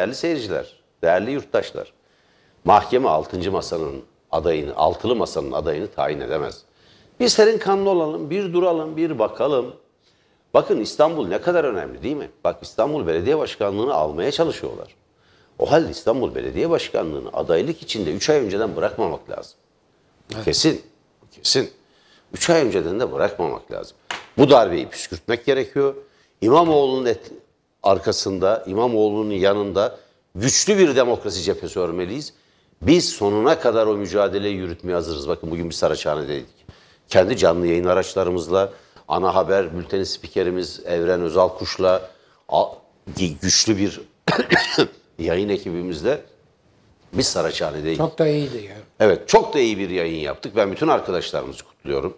Değerli seyirciler, değerli yurttaşlar, mahkeme 6. masanın adayını, altılı masanın adayını tayin edemez. Bir serin kanlı olalım, bir duralım, bir bakalım. Bakın İstanbul ne kadar önemli değil mi? Bak İstanbul Belediye Başkanlığı'nı almaya çalışıyorlar. O halde İstanbul Belediye Başkanlığı'nı adaylık içinde 3 ay önceden bırakmamak lazım. Evet. Kesin, kesin. 3 ay önceden de bırakmamak lazım. Bu darbeyi püskürtmek gerekiyor. İmamoğlu'nun arkasında, İmamoğlu'nun yanında güçlü bir demokrasi cephesi örmeliyiz. Biz sonuna kadar o mücadeleyi yürütmeye hazırız. Bakın bugün bir Saraçhane'deydik. Kendi canlı yayın araçlarımızla, ana haber bülteni spikerimiz Evren Özalkuş'la güçlü bir yayın ekibimizle biz Saraçhane'deyiz. Çok da iyiydi ya. Evet, çok da iyi bir yayın yaptık. Ben bütün arkadaşlarımızı kutluyorum.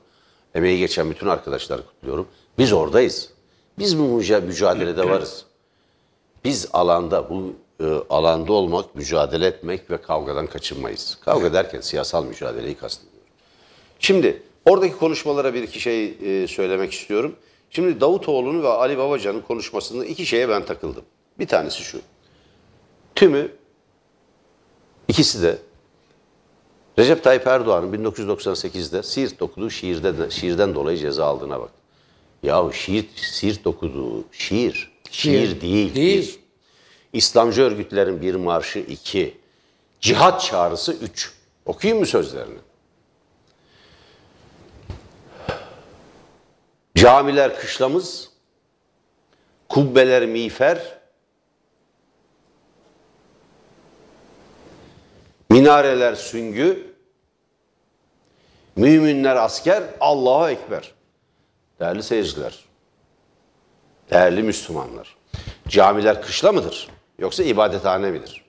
Emeği geçen bütün arkadaşları kutluyorum. Biz oradayız. Biz bu mücadelede varız. Biz alanda bu e, alanda olmak, mücadele etmek ve kavgadan kaçınmayız. Kavga derken siyasal mücadeleyi kastediyorum. Şimdi oradaki konuşmalara bir iki şey e, söylemek istiyorum. Şimdi Davutoğlu'nun ve Ali Babacan'ın konuşmasında iki şeye ben takıldım. Bir tanesi şu. Tümü ikisi de Recep Tayyip Erdoğan'ın 1998'de Siirt okuduğu şiirde şiirden dolayı ceza aldığına bak. Yahu şiir, Siirt okuduğu şiir Şiir, şiir değil. Değil. Bir. İslamcı örgütlerin bir marşı iki. Cihat çağrısı üç. Okuyayım mı sözlerini? Camiler kışlamız, kubbeler miğfer, minareler süngü, müminler asker, Allahu Ekber. Değerli seyirciler, Değerli Müslümanlar, camiler kışla mıdır yoksa ibadethane midir?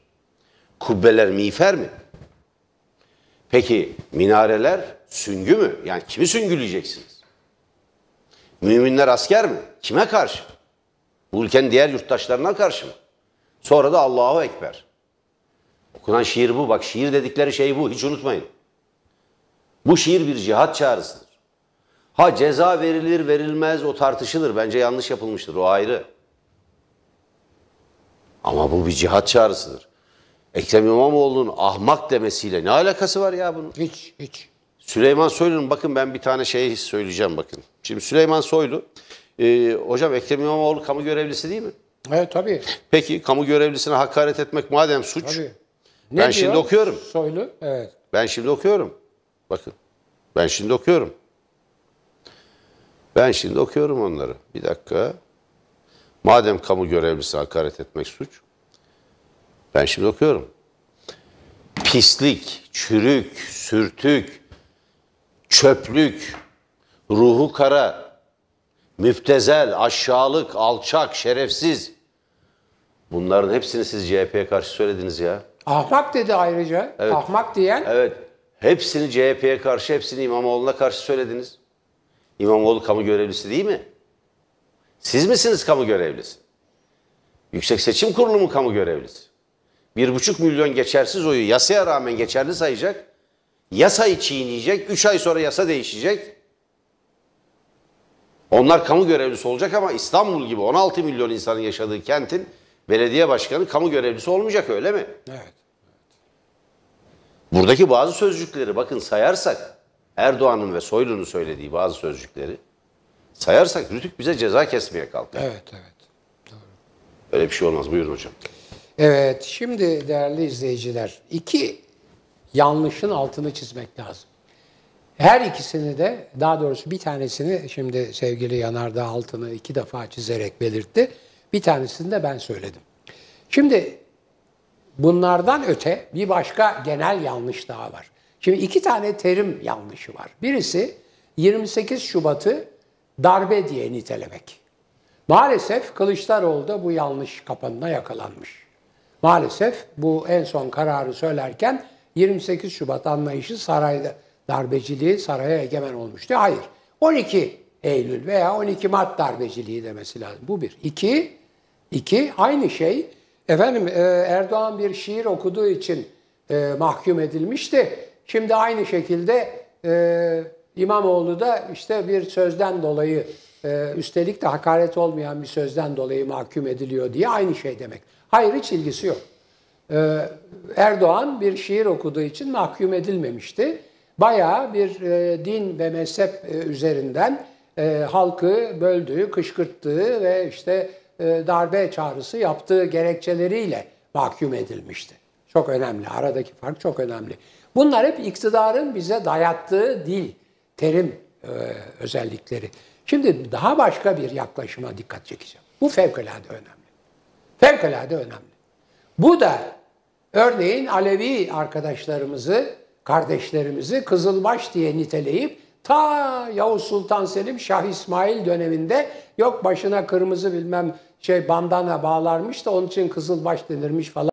Kubbeler miğfer mi? Peki minareler süngü mü? Yani kimi süngüleyeceksiniz? Müminler asker mi? Kime karşı? Bu ülkenin diğer yurttaşlarına karşı mı? Sonra da Allahu Ekber. Okunan şiir bu. Bak şiir dedikleri şey bu. Hiç unutmayın. Bu şiir bir cihat çağrısıdır. Ha ceza verilir verilmez o tartışılır. Bence yanlış yapılmıştır o ayrı. Ama bu bir cihat çağrısıdır. Ekrem İmamoğlu'nun ahmak demesiyle ne alakası var ya bunun? Hiç, hiç. Süleyman Soylu'nun bakın ben bir tane şey söyleyeceğim bakın. Şimdi Süleyman Soylu, e, hocam Ekrem İmamoğlu kamu görevlisi değil mi? Evet tabii. Peki kamu görevlisine hakaret etmek madem suç. Tabii. Ne ben diyor? şimdi okuyorum. Soylu, evet. Ben şimdi okuyorum. Bakın, ben şimdi okuyorum. Ben şimdi okuyorum onları. Bir dakika. Madem kamu görevlisi hakaret etmek suç. Ben şimdi okuyorum. Pislik, çürük, sürtük, çöplük, ruhu kara, müptezel, aşağılık, alçak, şerefsiz. Bunların hepsini siz CHP'ye karşı söylediniz ya. Ahmak dedi ayrıca. Evet. Ahmak diyen. Evet. Hepsini CHP'ye karşı, hepsini İmamoğlu'na karşı söylediniz. İmamoğlu kamu görevlisi değil mi? Siz misiniz kamu görevlisi? Yüksek Seçim Kurulu mu kamu görevlisi? Bir buçuk milyon geçersiz oyu yasaya rağmen geçerli sayacak. Yasayı çiğneyecek. Üç ay sonra yasa değişecek. Onlar kamu görevlisi olacak ama İstanbul gibi 16 milyon insanın yaşadığı kentin belediye başkanı kamu görevlisi olmayacak öyle mi? Evet. Buradaki bazı sözcükleri bakın sayarsak Erdoğan'ın ve Soylu'nun söylediği bazı sözcükleri sayarsak Rütük bize ceza kesmeye kalkar. Evet, evet. Doğru. Öyle bir şey olmaz. Buyurun hocam. Evet, şimdi değerli izleyiciler, iki yanlışın altını çizmek lazım. Her ikisini de, daha doğrusu bir tanesini şimdi sevgili Yanardağ altını iki defa çizerek belirtti. Bir tanesini de ben söyledim. Şimdi bunlardan öte bir başka genel yanlış daha var. Şimdi iki tane terim yanlışı var. Birisi 28 Şubat'ı darbe diye nitelemek. Maalesef Kılıçdaroğlu da bu yanlış kapanına yakalanmış. Maalesef bu en son kararı söylerken 28 Şubat anlayışı sarayda darbeciliği saraya egemen olmuştu. Hayır. 12 Eylül veya 12 Mart darbeciliği demesi lazım. Bu bir. İki, iki aynı şey efendim e, Erdoğan bir şiir okuduğu için e, mahkum edilmişti. Şimdi aynı şekilde e, İmamoğlu da işte bir sözden dolayı e, üstelik de hakaret olmayan bir sözden dolayı mahkum ediliyor diye aynı şey demek. Hayır hiç ilgisi yok. E, Erdoğan bir şiir okuduğu için mahkum edilmemişti. Bayağı bir e, din ve mezhep e, üzerinden e, halkı böldüğü, kışkırttığı ve işte e, darbe çağrısı yaptığı gerekçeleriyle mahkum edilmişti. Çok önemli. Aradaki fark çok önemli. Bunlar hep iktidarın bize dayattığı dil, terim e, özellikleri. Şimdi daha başka bir yaklaşıma dikkat çekeceğim. Bu fevkalade önemli. Fevkalade önemli. Bu da örneğin Alevi arkadaşlarımızı, kardeşlerimizi Kızılbaş diye niteleyip ta Yavuz Sultan Selim Şah İsmail döneminde yok başına kırmızı bilmem şey bandana bağlarmış da onun için Kızılbaş denirmiş falan.